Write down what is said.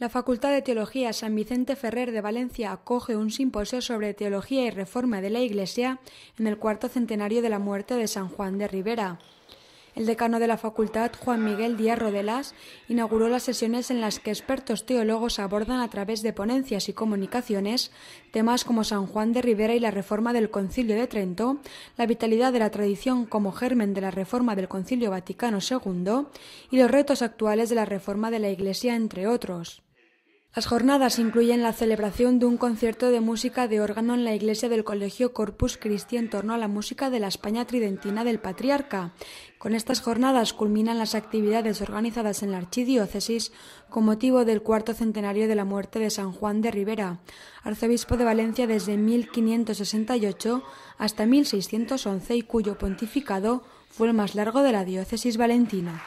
La Facultad de Teología San Vicente Ferrer de Valencia acoge un simposio sobre teología y reforma de la Iglesia en el cuarto centenario de la muerte de San Juan de Rivera. El decano de la facultad, Juan Miguel Díaz Rodelas, inauguró las sesiones en las que expertos teólogos abordan a través de ponencias y comunicaciones temas como San Juan de Rivera y la reforma del Concilio de Trento, la vitalidad de la tradición como germen de la reforma del Concilio Vaticano II y los retos actuales de la reforma de la Iglesia, entre otros. Las jornadas incluyen la celebración de un concierto de música de órgano en la iglesia del Colegio Corpus Christi en torno a la música de la España tridentina del Patriarca. Con estas jornadas culminan las actividades organizadas en la Archidiócesis con motivo del cuarto centenario de la muerte de San Juan de Rivera, arzobispo de Valencia desde 1568 hasta 1611 y cuyo pontificado fue el más largo de la diócesis valentina.